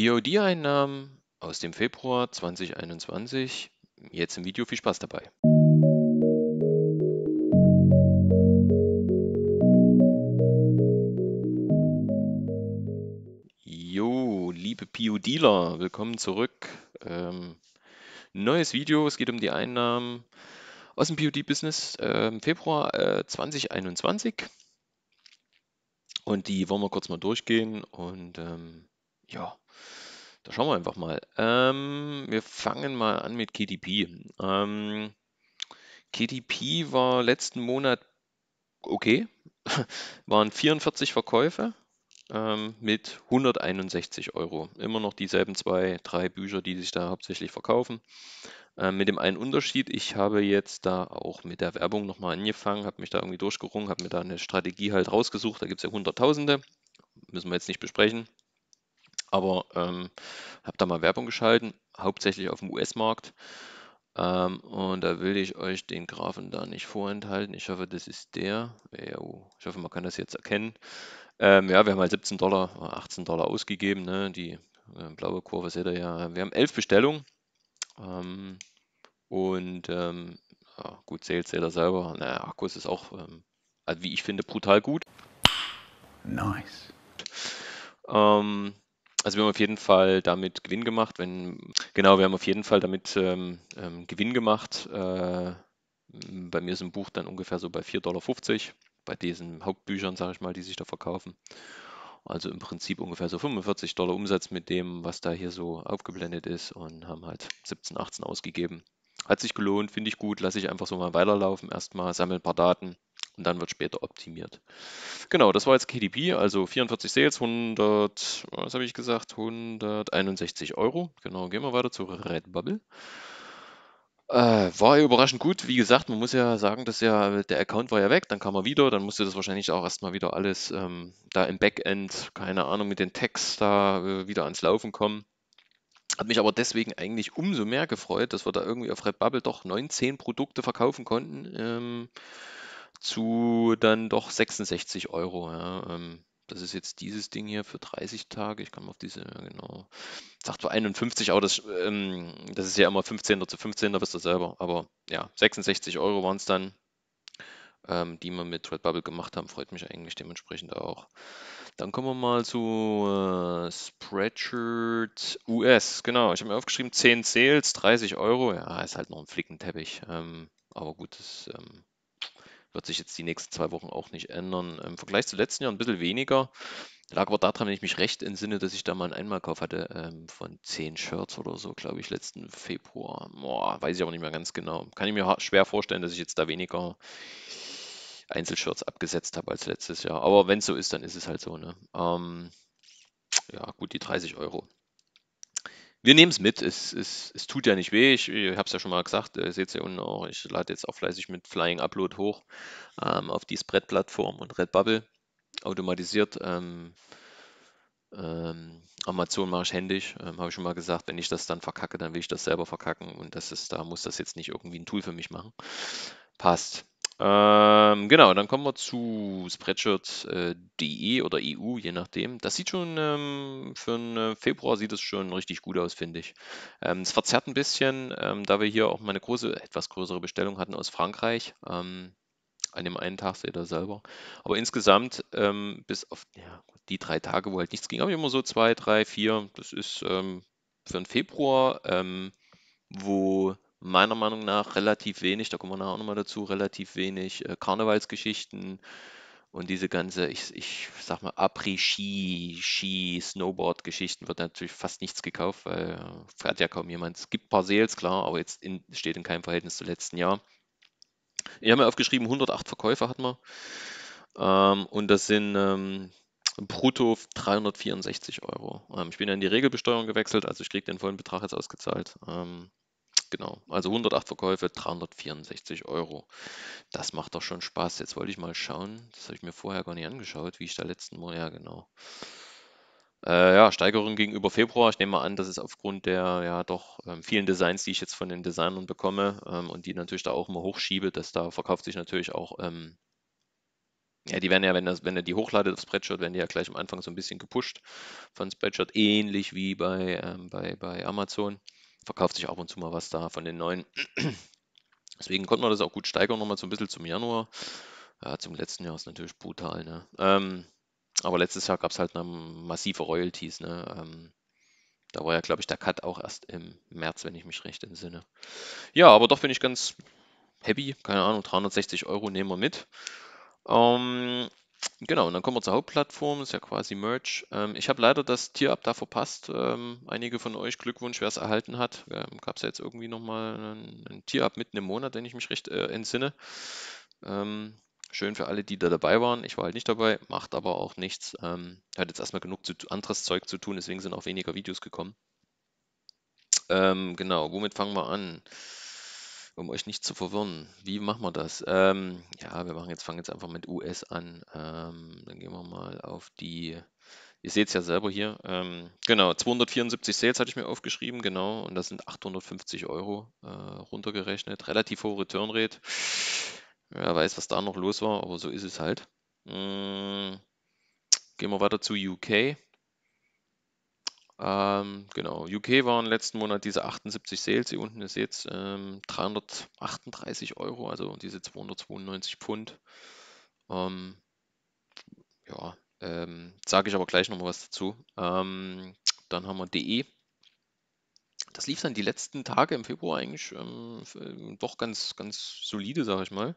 POD-Einnahmen aus dem Februar 2021. Jetzt im Video viel Spaß dabei. Jo, liebe pod PODler, willkommen zurück. Ähm, neues Video, es geht um die Einnahmen aus dem POD-Business äh, Februar äh, 2021. Und die wollen wir kurz mal durchgehen und ähm, ja, da schauen wir einfach mal. Ähm, wir fangen mal an mit KDP. Ähm, KDP war letzten Monat okay, waren 44 Verkäufe ähm, mit 161 Euro. Immer noch dieselben zwei, drei Bücher, die sich da hauptsächlich verkaufen. Ähm, mit dem einen Unterschied, ich habe jetzt da auch mit der Werbung nochmal angefangen, habe mich da irgendwie durchgerungen, habe mir da eine Strategie halt rausgesucht. Da gibt es ja Hunderttausende, müssen wir jetzt nicht besprechen aber ähm, habe da mal Werbung geschalten, hauptsächlich auf dem US-Markt. Ähm, und da will ich euch den Graphen da nicht vorenthalten. Ich hoffe, das ist der. Äh, oh, ich hoffe, man kann das jetzt erkennen. Ähm, ja, wir haben halt 17 Dollar, 18 äh, Dollar ausgegeben. Ne? Die äh, blaue Kurve seht ihr ja. Wir haben 11 Bestellungen. Ähm, und ähm, ja, gut, zählt seht ihr selber. Naja, Akkus ist auch, ähm, also wie ich finde, brutal gut. Nice. Ähm, also wir haben auf jeden Fall damit Gewinn gemacht, wenn, genau, wir haben auf jeden Fall damit ähm, ähm, Gewinn gemacht. Äh, bei mir ist ein Buch dann ungefähr so bei 4,50 Dollar, bei diesen Hauptbüchern, sage ich mal, die sich da verkaufen. Also im Prinzip ungefähr so 45 Dollar Umsatz mit dem, was da hier so aufgeblendet ist und haben halt 17, 18 ausgegeben. Hat sich gelohnt, finde ich gut, lasse ich einfach so mal weiterlaufen erstmal, sammeln ein paar Daten und dann wird später optimiert. Genau, das war jetzt KDP, also 44 Sales, 100, was habe ich gesagt, 161 Euro. Genau, gehen wir weiter zu Redbubble. Äh, war überraschend gut. Wie gesagt, man muss ja sagen, dass ja der Account war ja weg, dann kam er wieder, dann musste das wahrscheinlich auch erstmal wieder alles ähm, da im Backend, keine Ahnung, mit den Tags da äh, wieder ans Laufen kommen. Hat mich aber deswegen eigentlich umso mehr gefreut, dass wir da irgendwie auf Redbubble doch 19 Produkte verkaufen konnten. Ähm, zu dann doch 66 Euro. Ja. Ähm, das ist jetzt dieses Ding hier für 30 Tage. Ich kann mal auf diese, ja, genau. Sagt für 51, aber das, ähm, das ist ja immer 15. zu 15. bist du selber. Aber ja, 66 Euro waren es dann, ähm, die wir mit Redbubble gemacht haben. Freut mich eigentlich dementsprechend auch. Dann kommen wir mal zu äh, Spreadshirt US. Genau, ich habe mir aufgeschrieben 10 Sales, 30 Euro. Ja, ist halt noch ein Flickenteppich. Ähm, aber gut, das ähm, wird sich jetzt die nächsten zwei Wochen auch nicht ändern. Im Vergleich zu letzten Jahr ein bisschen weniger. Lag aber daran, wenn ich mich recht entsinne, dass ich da mal einen Einmalkauf hatte ähm, von 10 Shirts oder so, glaube ich, letzten Februar. Boah, weiß ich aber nicht mehr ganz genau. Kann ich mir schwer vorstellen, dass ich jetzt da weniger Einzelshirts abgesetzt habe als letztes Jahr. Aber wenn es so ist, dann ist es halt so. Ne? Ähm, ja, gut, die 30 Euro wir nehmen es mit. Es, tut ja nicht weh. Ich, ich habe es ja schon mal gesagt. Ihr äh, seht es ja unten auch. Ich lade jetzt auch fleißig mit Flying Upload hoch ähm, auf die Spread-Plattform und Redbubble automatisiert. Ähm, ähm, Amazon mache ich händisch, ähm, habe ich schon mal gesagt. Wenn ich das dann verkacke, dann will ich das selber verkacken und das ist, da muss das jetzt nicht irgendwie ein Tool für mich machen. Passt. Ähm, genau, dann kommen wir zu Spreadshirt.de äh, oder EU, je nachdem. Das sieht schon ähm, für einen äh, Februar sieht es schon richtig gut aus, finde ich. Ähm, es verzerrt ein bisschen, ähm, da wir hier auch mal eine große, etwas größere Bestellung hatten aus Frankreich. Ähm, an dem einen Tag seht ihr selber. Aber insgesamt, ähm, bis auf ja, die drei Tage, wo halt nichts ging, habe ich immer so zwei, drei, vier. Das ist für einen Februar, wo meiner Meinung nach relativ wenig, da kommen wir nachher auch nochmal dazu, relativ wenig äh, Karnevalsgeschichten und diese ganze, ich, ich sag mal, apri Ski, Snowboard-Geschichten wird natürlich fast nichts gekauft, weil äh, fährt ja kaum jemand. Es gibt ein paar Sales, klar, aber jetzt in, steht in keinem Verhältnis zum letzten Jahr. Ich habe mir aufgeschrieben, 108 Verkäufe hatten wir. Ähm, und das sind ähm, brutto 364 Euro. Ähm, ich bin ja in die Regelbesteuerung gewechselt, also ich kriege den vollen Betrag jetzt ausgezahlt. Ähm, Genau, also 108 Verkäufe, 364 Euro. Das macht doch schon Spaß. Jetzt wollte ich mal schauen, das habe ich mir vorher gar nicht angeschaut, wie ich da letzten Mal, ja genau. Äh, ja, Steigerung gegenüber Februar. Ich nehme mal an, das ist aufgrund der ja doch ähm, vielen Designs, die ich jetzt von den Designern bekomme ähm, und die natürlich da auch immer hochschiebe, dass da verkauft sich natürlich auch ähm, ja, die werden ja, wenn, das, wenn ihr die hochladet auf Spreadshot, werden die ja gleich am Anfang so ein bisschen gepusht von Spreadshot, ähnlich wie bei, ähm, bei, bei Amazon verkauft sich ab und zu mal was da von den neuen. Deswegen konnte man das auch gut steigern, nochmal so ein bisschen zum Januar. Ja, zum letzten Jahr ist natürlich brutal. Ne? Ähm, aber letztes Jahr gab es halt massive Royalties. Ne? Ähm, da war ja, glaube ich, der Cut auch erst im März, wenn ich mich recht entsinne. Ja, aber doch bin ich ganz happy. Keine Ahnung, 360 Euro nehmen wir mit. Ähm, Genau, und dann kommen wir zur Hauptplattform, ist ja quasi Merch. Ähm, ich habe leider das Tier-Up da verpasst. Ähm, einige von euch, Glückwunsch, wer es erhalten hat. Ähm, Gab es ja jetzt irgendwie nochmal ein, ein Tier-Up mitten im Monat, wenn ich mich recht äh, entsinne. Ähm, schön für alle, die da dabei waren. Ich war halt nicht dabei, macht aber auch nichts. Ähm, hat jetzt erstmal genug zu, anderes Zeug zu tun, deswegen sind auch weniger Videos gekommen. Ähm, genau, womit fangen wir an? um euch nicht zu verwirren, wie machen wir das? Ähm, ja, wir machen jetzt, fangen jetzt einfach mit US an. Ähm, dann gehen wir mal auf die, ihr seht es ja selber hier, ähm, genau, 274 Sales hatte ich mir aufgeschrieben, genau, und das sind 850 Euro äh, runtergerechnet. Relativ hohe Return Rate. Wer weiß, was da noch los war, aber so ist es halt. Mhm. Gehen wir weiter zu UK. Ähm, genau, UK waren letzten Monat diese 78 Sales, hier unten ihr seht ähm, 338 Euro, also diese 292 Pfund. Ähm, ja, ähm, sage ich aber gleich nochmal was dazu. Ähm, dann haben wir DE. Das lief dann die letzten Tage im Februar eigentlich ähm, doch ganz, ganz solide, sage ich mal.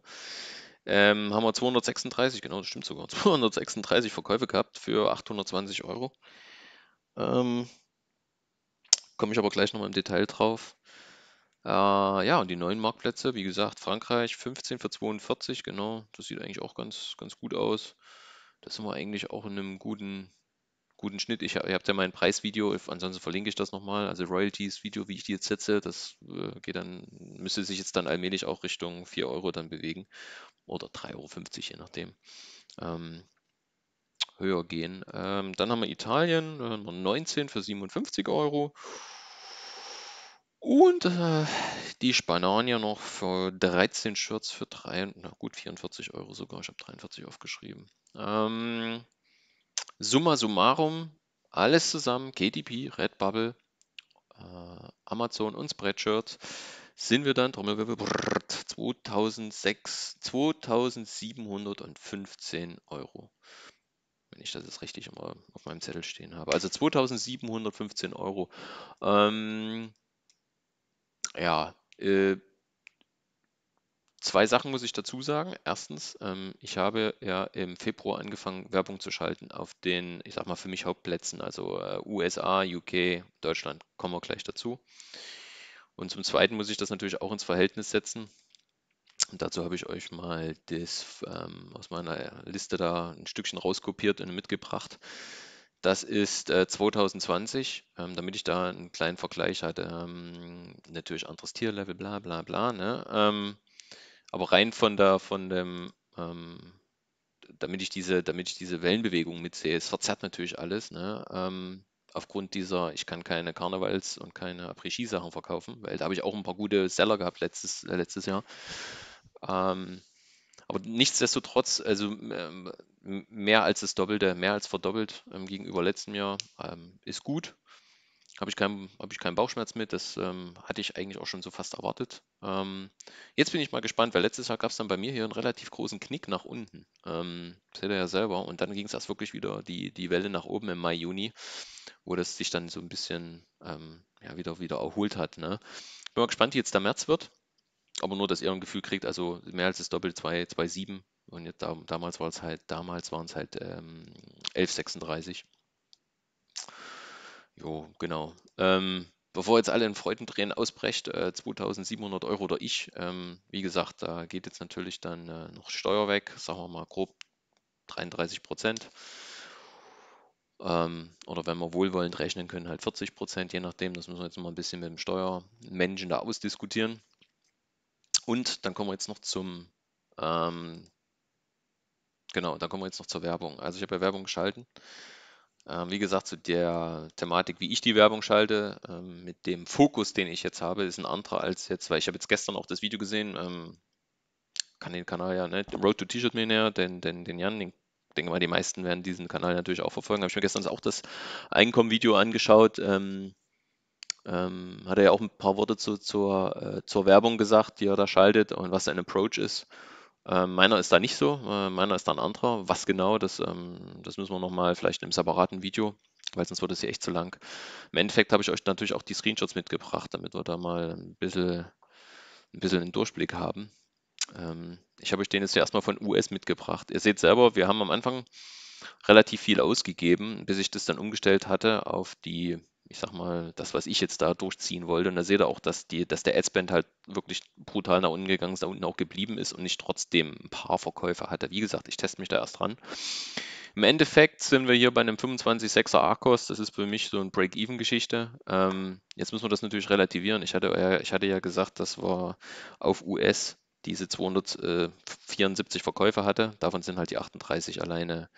Ähm, haben wir 236, genau, das stimmt sogar, 236 Verkäufe gehabt für 820 Euro. Ähm, komme ich aber gleich nochmal im Detail drauf. Äh, ja, und die neuen Marktplätze, wie gesagt, Frankreich 15 für 42, genau. Das sieht eigentlich auch ganz, ganz gut aus. Das sind wir eigentlich auch in einem guten, guten Schnitt. Ich, ihr habt ja mein Preisvideo, ansonsten verlinke ich das nochmal. Also Royalties Video, wie ich die jetzt setze, das äh, geht dann, müsste sich jetzt dann allmählich auch Richtung 4 Euro dann bewegen. Oder 3,50 Euro, je nachdem. Ähm, höher gehen. Ähm, dann haben wir Italien, äh, 19 für 57 Euro. Und äh, die Spanier noch für 13 Shirts für 3, na gut, 44 Euro sogar. Ich habe 43 aufgeschrieben. Ähm, summa summarum, alles zusammen, KDP, Redbubble, äh, Amazon und Spreadshirt, sind wir dann, Trommelwirbel, 2006, 2715 Euro ich das jetzt richtig auf meinem Zettel stehen habe. Also 2715 Euro. Ähm, ja, äh, zwei Sachen muss ich dazu sagen. Erstens, ähm, ich habe ja im Februar angefangen, Werbung zu schalten auf den, ich sag mal, für mich Hauptplätzen, also äh, USA, UK, Deutschland, kommen wir gleich dazu. Und zum Zweiten muss ich das natürlich auch ins Verhältnis setzen. Und dazu habe ich euch mal das ähm, aus meiner Liste da ein Stückchen rauskopiert und mitgebracht. Das ist äh, 2020, ähm, damit ich da einen kleinen Vergleich hatte. Ähm, natürlich anderes Tierlevel, bla bla bla. Ne? Ähm, aber rein von der, von dem, ähm, damit ich diese, damit ich diese Wellenbewegung mitsehe, es verzerrt natürlich alles. Ne? Ähm, aufgrund dieser, ich kann keine Karnevals- und keine Après-Ski-Sachen verkaufen, weil da habe ich auch ein paar gute Seller gehabt letztes, äh, letztes Jahr. Ähm, aber nichtsdestotrotz, also ähm, mehr als das Doppelte, mehr als verdoppelt ähm, gegenüber letztem Jahr ähm, ist gut. Habe ich, kein, hab ich keinen Bauchschmerz mit. Das ähm, hatte ich eigentlich auch schon so fast erwartet. Ähm, jetzt bin ich mal gespannt, weil letztes Jahr gab es dann bei mir hier einen relativ großen Knick nach unten. Ähm, das seht ihr ja selber. Und dann ging es erst wirklich wieder die, die Welle nach oben im Mai, Juni, wo das sich dann so ein bisschen ja, wieder, wieder erholt hat. Ne? Bin mal gespannt, wie jetzt der März wird aber nur, dass ihr ein Gefühl kriegt, also mehr als das Doppel 2, Und jetzt, damals war es halt, damals waren es halt ähm, 11,36. Jo, genau. Ähm, bevor jetzt alle in Freudentränen ausbrecht, äh, 2700 Euro oder ich, ähm, wie gesagt, da geht jetzt natürlich dann äh, noch Steuer weg, sagen wir mal grob 33 Prozent. Ähm, oder wenn wir wohlwollend rechnen können, halt 40 Prozent, je nachdem, das müssen wir jetzt mal ein bisschen mit dem Steuermenschen da ausdiskutieren. Und dann kommen wir jetzt noch zum, ähm, genau, dann kommen wir jetzt noch zur Werbung. Also ich habe ja Werbung geschalten. Ähm, wie gesagt, zu der Thematik, wie ich die Werbung schalte, ähm, mit dem Fokus, den ich jetzt habe, ist ein anderer als jetzt, weil ich habe jetzt gestern auch das Video gesehen, ähm, kann den Kanal ja, ne, Road to T-Shirt Millionär, den, den, den Jan, den denke mal, die meisten werden diesen Kanal natürlich auch verfolgen. Habe ich mir gestern auch das Einkommen-Video angeschaut. Ähm, ähm, hat er ja auch ein paar Worte zu, zur, äh, zur Werbung gesagt, die er da schaltet und was sein Approach ist. Äh, meiner ist da nicht so, äh, meiner ist da ein anderer. Was genau, das, ähm, das müssen wir nochmal vielleicht in einem separaten Video, weil sonst wird es hier echt zu lang. Im Endeffekt habe ich euch natürlich auch die Screenshots mitgebracht, damit wir da mal ein bisschen, ein bisschen einen Durchblick haben. Ähm, ich habe euch den jetzt hier erstmal von US mitgebracht. Ihr seht selber, wir haben am Anfang relativ viel ausgegeben, bis ich das dann umgestellt hatte auf die ich sag mal, das, was ich jetzt da durchziehen wollte. Und da seht ihr auch, dass, die, dass der Adspend halt wirklich brutal nach unten gegangen ist, da unten auch geblieben ist und nicht trotzdem ein paar Verkäufe hatte. Wie gesagt, ich teste mich da erst dran. Im Endeffekt sind wir hier bei einem 25,6er Arcos. Das ist für mich so ein Break-Even-Geschichte. Ähm, jetzt müssen wir das natürlich relativieren. Ich hatte, ja, ich hatte ja gesagt, dass wir auf US diese 274 Verkäufe hatte. Davon sind halt die 38 alleine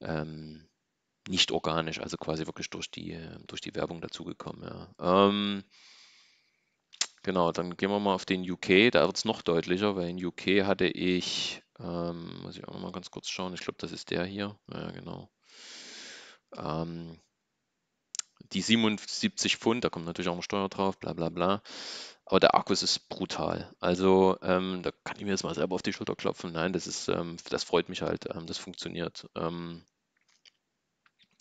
ähm, nicht organisch, also quasi wirklich durch die, durch die Werbung dazugekommen. Ja. Ähm, genau, dann gehen wir mal auf den UK, da wird es noch deutlicher, weil in UK hatte ich, ähm, muss ich auch mal ganz kurz schauen, ich glaube, das ist der hier, ja genau. Ähm, die 77 Pfund, da kommt natürlich auch noch Steuer drauf, bla bla bla. Aber der Akkus ist brutal. Also ähm, da kann ich mir jetzt mal selber auf die Schulter klopfen. Nein, das ist, ähm, das freut mich halt, ähm, das funktioniert. Ähm,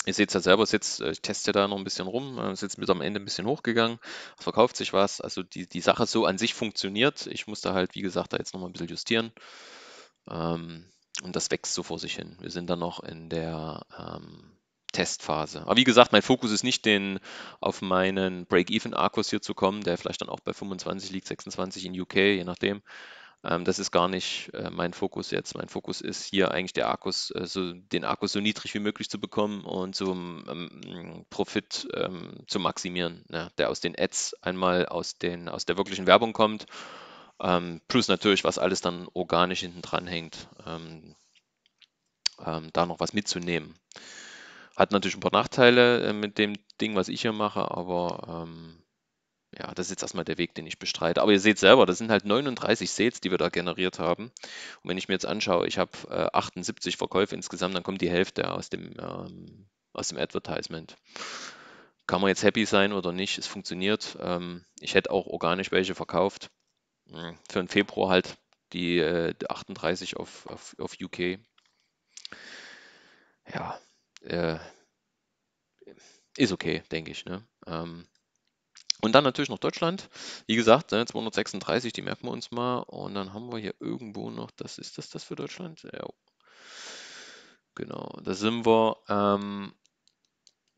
Ihr seht es ja selber, jetzt, äh, ich teste da noch ein bisschen rum, äh, ist mit am Ende ein bisschen hochgegangen, es verkauft sich was, also die, die Sache so an sich funktioniert. Ich muss da halt, wie gesagt, da jetzt nochmal ein bisschen justieren. Ähm, und das wächst so vor sich hin. Wir sind dann noch in der ähm, Testphase. Aber wie gesagt, mein Fokus ist nicht den, auf meinen Break-Even-Arkurs hier zu kommen, der vielleicht dann auch bei 25 liegt, 26 in UK, je nachdem. Ähm, das ist gar nicht äh, mein Fokus jetzt. Mein Fokus ist hier eigentlich der Akkus, äh, so, den Akkus so niedrig wie möglich zu bekommen und so ähm, Profit ähm, zu maximieren, ne? der aus den Ads einmal aus, den, aus der wirklichen Werbung kommt, ähm, plus natürlich, was alles dann organisch hinten dran hängt, ähm, ähm, da noch was mitzunehmen. Hat natürlich ein paar Nachteile äh, mit dem Ding, was ich hier mache, aber ja, das ist jetzt erstmal der Weg, den ich bestreite. Aber ihr seht selber, das sind halt 39 Sales, die wir da generiert haben. Und wenn ich mir jetzt anschaue, ich habe äh, 78 Verkäufe insgesamt, dann kommt die Hälfte aus dem, ähm, aus dem Advertisement. Kann man jetzt happy sein oder nicht? Es funktioniert. Ähm, ich hätte auch organisch welche verkauft. Hm, für den Februar halt die, äh, 38 auf, auf, auf UK. Ja, äh, ist okay, denke ich. Ne? Ähm, und dann natürlich noch Deutschland. Wie gesagt, 236, äh, die merken wir uns mal. Und dann haben wir hier irgendwo noch, das ist das das für Deutschland? Ja. Genau, da sind wir ähm,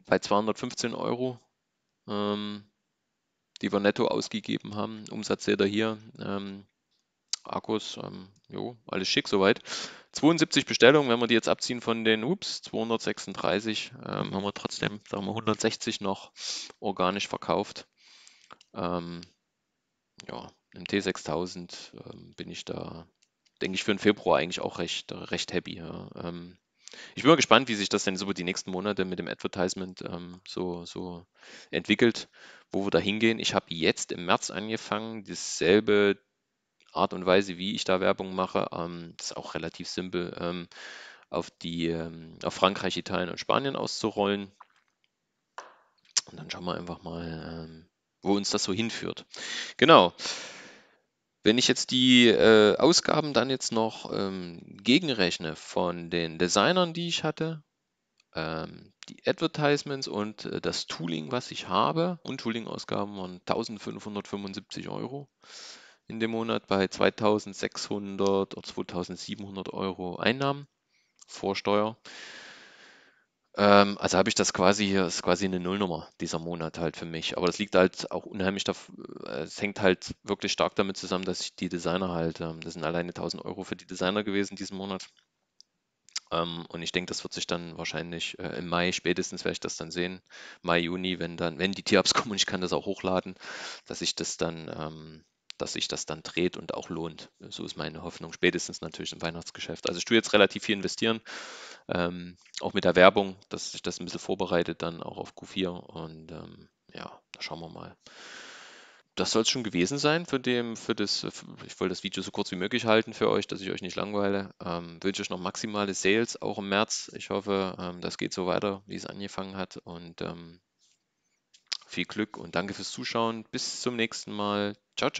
bei 215 Euro, ähm, die wir netto ausgegeben haben. Umsatz seht ihr hier. Ähm, Akkus, ähm, jo, alles schick soweit. 72 Bestellungen, wenn wir die jetzt abziehen von den ups, 236, ähm, haben wir trotzdem, sagen wir, 160 noch organisch verkauft. Ähm, ja, im T6000 ähm, bin ich da, denke ich, für den Februar eigentlich auch recht, recht happy. Ja. Ähm, ich bin mal gespannt, wie sich das denn so die nächsten Monate mit dem Advertisement ähm, so, so entwickelt, wo wir da hingehen. Ich habe jetzt im März angefangen, dieselbe Art und Weise, wie ich da Werbung mache, ähm, das ist auch relativ simpel, ähm, auf, die, ähm, auf Frankreich, Italien und Spanien auszurollen. Und dann schauen wir einfach mal, wo uns das so hinführt. Genau. Wenn ich jetzt die äh, Ausgaben dann jetzt noch ähm, gegenrechne von den Designern, die ich hatte, ähm, die Advertisements und äh, das Tooling, was ich habe, und Tooling-Ausgaben waren 1575 Euro in dem Monat bei 2600 oder 2700 Euro Einnahmen vor Steuer. Ähm, also habe ich das quasi hier, ist quasi eine Nullnummer, dieser Monat halt für mich. Aber das liegt halt auch unheimlich, daf- äh, es hängt halt wirklich stark damit zusammen, dass ich die Designer halt, ähm, das sind alleine 1000 Euro für die Designer gewesen diesen Monat. Ähm, und ich denke, das wird sich dann wahrscheinlich äh, im Mai spätestens werde ich das dann sehen. Mai, Juni, wenn dann, wenn die Tierabs kommen und ich kann das auch hochladen, dass ich das dann ähm, dass sich das dann dreht und auch lohnt. So ist meine Hoffnung. Spätestens natürlich im Weihnachtsgeschäft. Also ich tue jetzt relativ viel investieren, ähm, auch mit der Werbung, dass sich das ein bisschen vorbereitet, dann auch auf Q4. Und ähm, ja, da schauen wir mal. Das soll es schon gewesen sein für dem, für das, für, ich wollte das Video so kurz wie möglich halten für euch, dass ich euch nicht langweile. Ähm, wünsche euch noch maximale Sales, auch im März. Ich hoffe, ähm, das geht so weiter, wie es angefangen hat. Und ähm, viel Glück und danke fürs Zuschauen. Bis zum nächsten Mal. Ciao, ciao.